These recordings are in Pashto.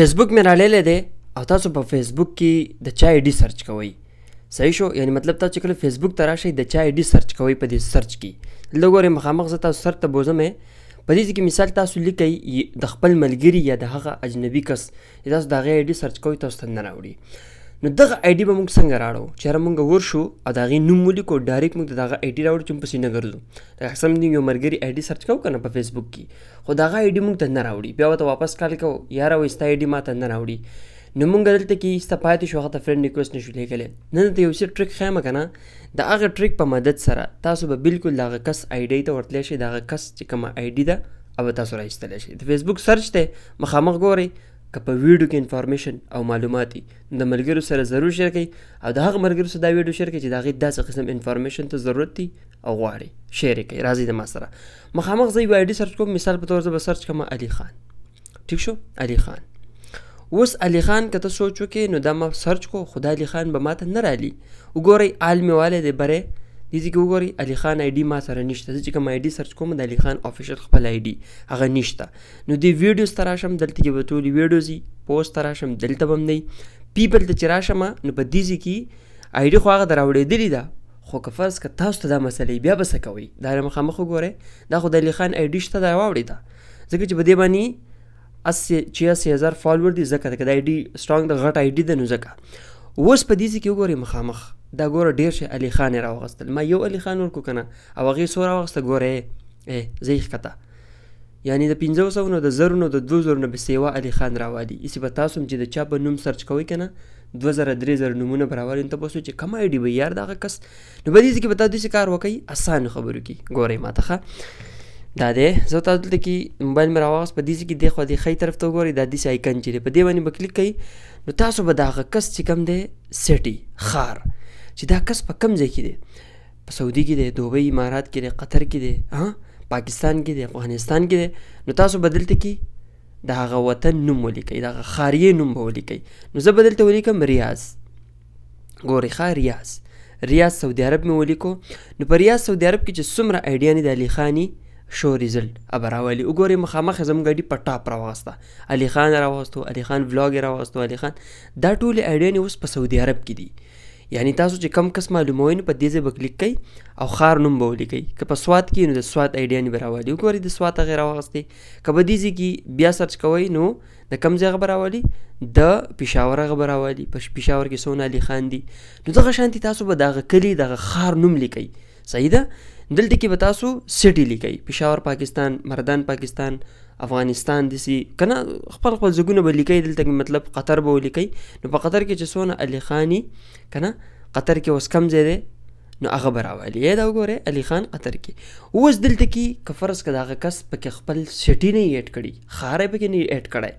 فیسبوک مې رالیلی دی او تاسو په فیسبوک کې د چا ایډي سرچ کوئ صحیح شو یعنی مطلب تاسو کله فیسبوک ته راشئ د چا ایډي سرچ کوئ په دې سرچ کې دلته ګورئ مخامخ زه تاسو سر ته بوزم په دې کې مثال تاسو لیکئ د خپل ملګري یا د هغه اجنبي کس تاسو د هغې ایډي سرچ کوئ تاسو ته نه راوړي نو دغه آی ډي به موږ څنګه راړو چې را موږ ورشو او د هغې نوم ولیکو ډایرکټ موږ د دغه آی ډي راوړو چې پسې نه ګرځو دا سم دی یو ملګري آی ډي سرچ کوو که نه په فیسبوک کې خو دغه آی ډي موږ ته نه راوړي بیا ورته واپس کال کوو یاره وایي ستا آی ډي ما ته نه راوړي نو مونږ دلته کې استفایت شو هغه فرند ریکوست نشو لیکلې نن ته یو څه ټریک خیمه کنه د هغه ټریک په مدد سره تاسو به بالکل دغه کس آی ډی ته ورتلی شئ دغه کس چې کومه آی ډی ده او تاسو راایستلی شئ د فیسبوک سرچ دی مخامخ ګورئ که په ویډیو کې انفارمیشن او معلومات دي د ملګرو سره ضرور شیر کړئ او د هغه ملګرو سره دا ویډیو شیر کړئ چې د هغې داسې قسم انفارمیشن ته ضرورت دي او غواړي شیر یې کړئ راځئ د ما سره مخامخ زه یو آیډي سرچ کوم مثال په طور زه به سرچ کړم علي خان ټیک شو علي خان اوس علي خان که ته سوچ وکې نو دا ما سرچ کو خدا علي خان به ماته نه رالي وګورئ عالمې والی دی بری دې کې وګورئ علي خان آی ډي ما سره نشته زه چې کوم آی ډي سرچ کوم د علي خان افیشل خپل آی ډي هغه نشته نو دې ویډیوز ته راشم دلته کې به ټولې ویډیوز پوسټ ته راشم دلته به هم نه پیپل ته چې راشم نو په دې کې آی ډي خو هغه دراوړېدلې ده خو که فرض که تاسو ته دا مسلې بیا به څه کوئ دا را مخامخ وګورئ دا خو د علي خان آی ډي شته دا واوړې ده ځکه چې په دې باندې اسی چیاسی هزار فالوور دي ځکه دا آی ډي سټرانګ د غټ آی ډي ده نو ځکه اوس په دې کې وګورئ مخامخ دا ګوره ډیر شي علي خان راوغستل ما یو علي خان ورکو کنه او هغه سو راوغسته ګوره ای زه یې کته یعنی د 1500 نو د 1000 نو د 2000 نو بسیوا علي خان راوالي اسی به تاسو چې د چا په نوم سرچ کوی کنه 2000 3000 نمونه برابر انت پوسو چې کوم ایډي به یار دغه کس نو به دې کې به تاسو کار وکړي اسان خبرو کې ګوره ماته دا دی زه تاسو ته کې موبایل مې راواغس په دې کې دی خو دی خې طرف ته وګورئ دا دې آیکن چې دی په دې باندې به کلیک کړئ نو تاسو به دا کس چې کم دی سټي خار چې دا کس په کم ځای کې دی په سعودي کې دی دوبۍ امارات کې دی قطر کې دی ها پاکستان کې دی افغانستان کې دی نو تاسو به دلته کې د هغه وطن نوم ولیکئ د هغه ښاریې نوم به ولیکئ نو زه به دلته ولیکم ریاض ګورې ښه ریاض ریاض سعودي عرب مې ولیکو نو په ریاض سعودي عرب کې چې څومره ایډیانې د علي خاني شو ریزلټ ابراولی وګورې مخامخ زم ګاډي په ټاپ راوغسته علي خان راوستو علي خان ولاګ راوستو علي خان دا ټول اډیان اوس په سعودي عرب کې دي یعنی تاسو چې کم کس معلوموي نو په دې ځای به کلیک کړئ او ښار نوم به ولیکئ که په سوات کې نو د سوات ایډیا نه به راولي وګورئ د سوات هغې راواخیستې که په دې ځای کې بیا سرچ کوئ نو د کم ځای خبر راولي د پېښور خبر راولي په پېښور کې سون علي خان دي نو دغه شانتي تاسو به دغه کلی دغه ښار نوم لیکئ صحیح ده دلته کې به تاسو سټي لیکئ پېښور پاکستان مردان پاکستان افغانستان دسی کنه خپل خپل ځګونه به لیکئ دلته مطلب قطر به ولیکئ نو په قطر کې چې څونه علی خانی کنه قطر کې اوس کم ځای دی نو هغه براوالي دا وګوره علي خان قطر کې اوس دلته کې کفرس کدا هغه کس پکې خپل سټی نه ایډ کړي خارې پکې نه ایډ کړي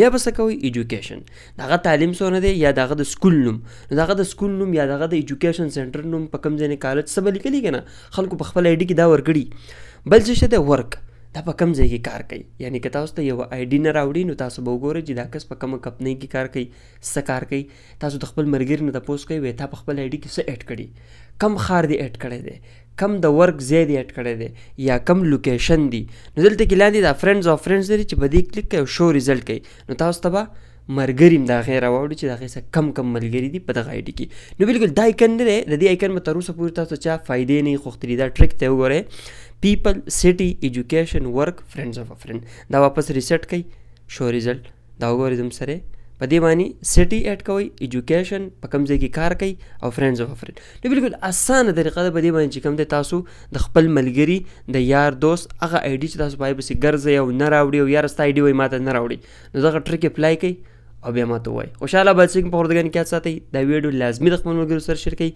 بیا بس کوي ایجوکیشن داغه تعلیم سونه دی یا داغه د سکول نوم داغه د سکول نوم یا داغه د ایجوکیشن سنټر نوم په کوم ځای نه کالج سبا لیکلی کنه خلکو په خپل ایډي کې دا ورګړي بل څه ته ورک دا په کم ځای کې کار کوي یعنی که تاسو ته یو آیډي نه راوړي نو تاسو به وګورئ چې دا کس په کومه کمپنۍ کې کار کوي څه کار کوي تاسو د خپل ملګري نه تپوس کوئ وایي تا په خپل آیډي کې څه ایډ کړي کم خار دی ایډ کړی دی کم د ورک ځای دی ایډ کړی دی یا کم لوکیشن دی نو دلته کې لاندې دا فرینډز او فرینډز لري چې په دې کلیک کوي او شو ریزلټ کوي نو تاسو ته به مرګری دا غیر راوړي چې دا غیر کم کم ملګری دي په دغه ایډي کې نو بالکل دا ایکن دی د دې ایکن مته روسه پورې تاسو چا فائدې نه خوختري دا ټریک ته وګوره پیپل سټي ایجوکیشن ورک فرندز اف ا فرند دا واپس ریسټ کړئ شو ریزلټ دا وګوره زم سره په دې باندې سټي اډ کوي ایجوکیشن په کوم ځای کې کار کوي او فرندز او فرند نو بالکل اسانه طریقه ده په دې باندې چې کوم د تاسو د خپل ملګری د یار دوست هغه ایډي چې تاسو پای بسې ګرځي او نه راوړي او یار ستا ایډي وای ماته نه راوړي نو دغه ټریک اپلای کوي او بیا ماته وای خوشاله به چې په خوردګان کې ساتي دا ویډیو لازمي د خپل ملګرو سره شریک کړئ